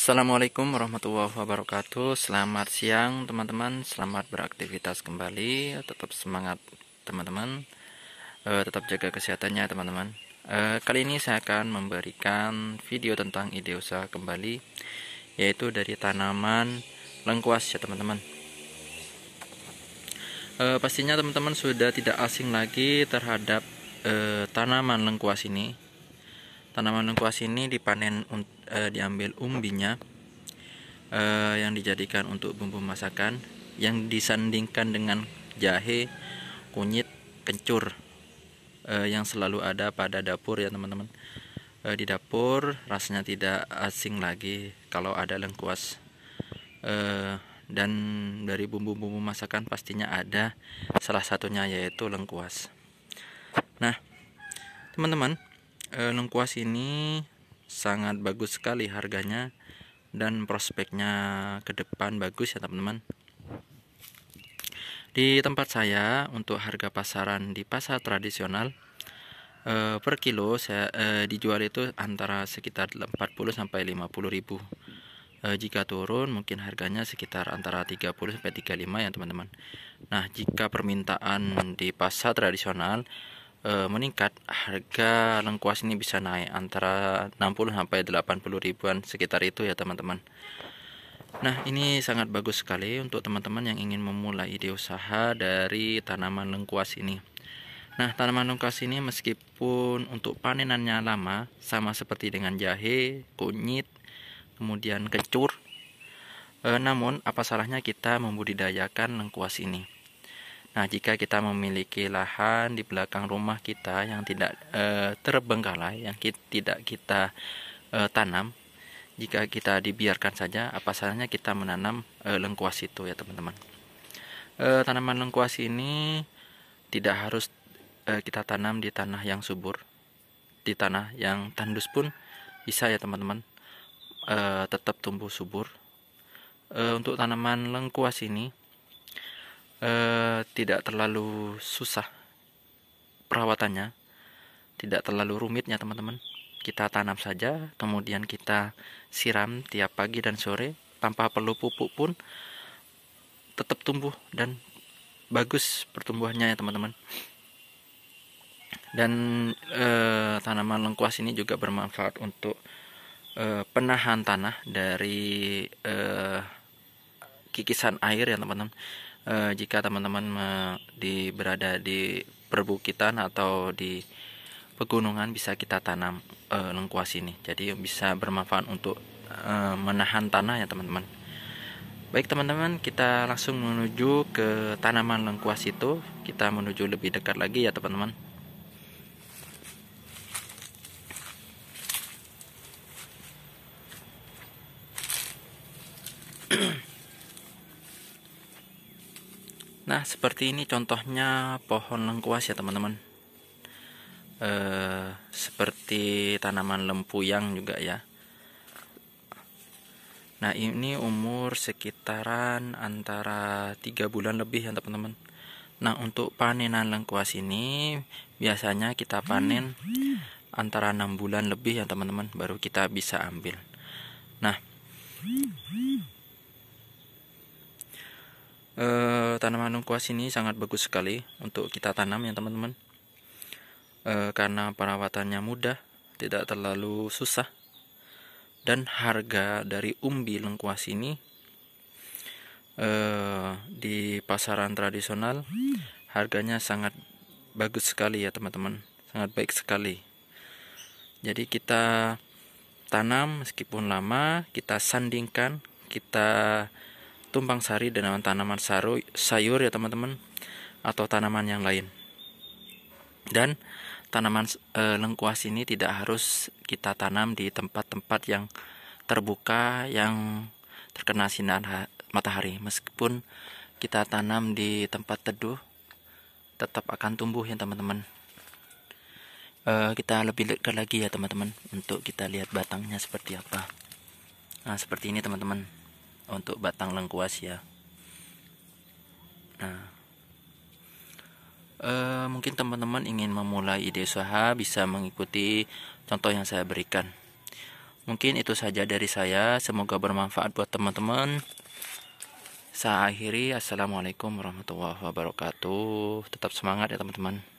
Assalamualaikum warahmatullahi wabarakatuh Selamat siang teman-teman Selamat beraktivitas kembali Tetap semangat teman-teman e, Tetap jaga kesehatannya teman-teman e, Kali ini saya akan memberikan video tentang ide usaha kembali Yaitu dari tanaman lengkuas ya teman-teman e, Pastinya teman-teman sudah tidak asing lagi terhadap e, tanaman lengkuas ini Tanaman lengkuas ini dipanen e, diambil umbinya e, yang dijadikan untuk bumbu masakan yang disandingkan dengan jahe, kunyit, kencur e, yang selalu ada pada dapur ya teman-teman. E, di dapur rasanya tidak asing lagi kalau ada lengkuas. E, dan dari bumbu-bumbu masakan pastinya ada salah satunya yaitu lengkuas. Nah, teman-teman, e, eh, lengkuas ini sangat bagus sekali harganya dan prospeknya ke depan bagus ya teman-teman di tempat saya untuk harga pasaran di pasar tradisional e, per kilo saya e, eh, dijual itu antara sekitar 40 sampai 50 ribu e, jika turun mungkin harganya sekitar antara 30 sampai 35 ya teman-teman nah jika permintaan di pasar tradisional e, meningkat, harga lengkuas ini bisa naik antara 60 sampai 80 ribuan sekitar itu ya teman-teman. Nah, ini sangat bagus sekali untuk teman-teman yang ingin memulai ide usaha dari tanaman lengkuas ini. Nah, tanaman lengkuas ini meskipun untuk panenannya lama, sama seperti dengan jahe, kunyit, kemudian kecur. E, namun, apa salahnya kita membudidayakan lengkuas ini? Nah, jika kita memiliki lahan di belakang rumah kita yang tidak e, terbengkalai, yang kita, tidak kita e, tanam, jika kita dibiarkan saja, apa salahnya kita menanam e, lengkuas itu ya teman-teman. E, tanaman lengkuas ini tidak harus e, kita tanam di tanah yang subur, di tanah yang tandus pun bisa ya teman-teman, e, tetap tumbuh subur. E, untuk tanaman lengkuas ini eh, tidak terlalu susah perawatannya, tidak terlalu rumitnya teman-teman. Kita tanam saja, kemudian kita siram tiap pagi dan sore tanpa perlu pupuk pun tetap tumbuh dan bagus pertumbuhannya ya teman-teman. Dan eh, tanaman lengkuas ini juga bermanfaat untuk eh, penahan tanah dari eh, kikisan air ya teman-teman eh, jika teman-teman eh, di berada di perbukitan atau di pegunungan bisa kita tanam eh, lengkuas ini jadi bisa bermanfaat untuk eh, menahan tanah ya teman-teman baik teman-teman kita langsung menuju ke tanaman lengkuas itu kita menuju lebih dekat lagi ya teman-teman Nah seperti ini contohnya pohon lengkuas ya teman-teman e, Seperti tanaman lempuyang juga ya Nah ini umur sekitaran antara 3 bulan lebih ya teman-teman Nah untuk panenan lengkuas ini biasanya kita panen antara 6 bulan lebih ya teman-teman baru kita bisa ambil Nah uh, tanaman lengkuas ini sangat bagus sekali untuk kita tanam ya teman-teman uh, karena perawatannya mudah tidak terlalu susah dan harga dari umbi lengkuas ini uh, di pasaran tradisional harganya sangat bagus sekali ya teman-teman sangat baik sekali jadi kita tanam meskipun lama kita sandingkan kita tumpang sari dengan tanaman saru, sayur ya teman-teman atau tanaman yang lain. Dan tanaman e, lengkuas ini tidak harus kita tanam di tempat-tempat yang terbuka yang terkena sinar matahari. Meskipun kita tanam di tempat teduh tetap akan tumbuh ya teman-teman. E, kita lebih dekat lagi ya teman-teman untuk kita lihat batangnya seperti apa. Nah, seperti ini teman-teman untuk batang lengkuas ya nah e, mungkin teman-teman ingin memulai ide usaha bisa mengikuti contoh yang saya berikan mungkin itu saja dari saya semoga bermanfaat buat teman-teman saya akhiri assalamualaikum warahmatullahi wabarakatuh tetap semangat ya teman-teman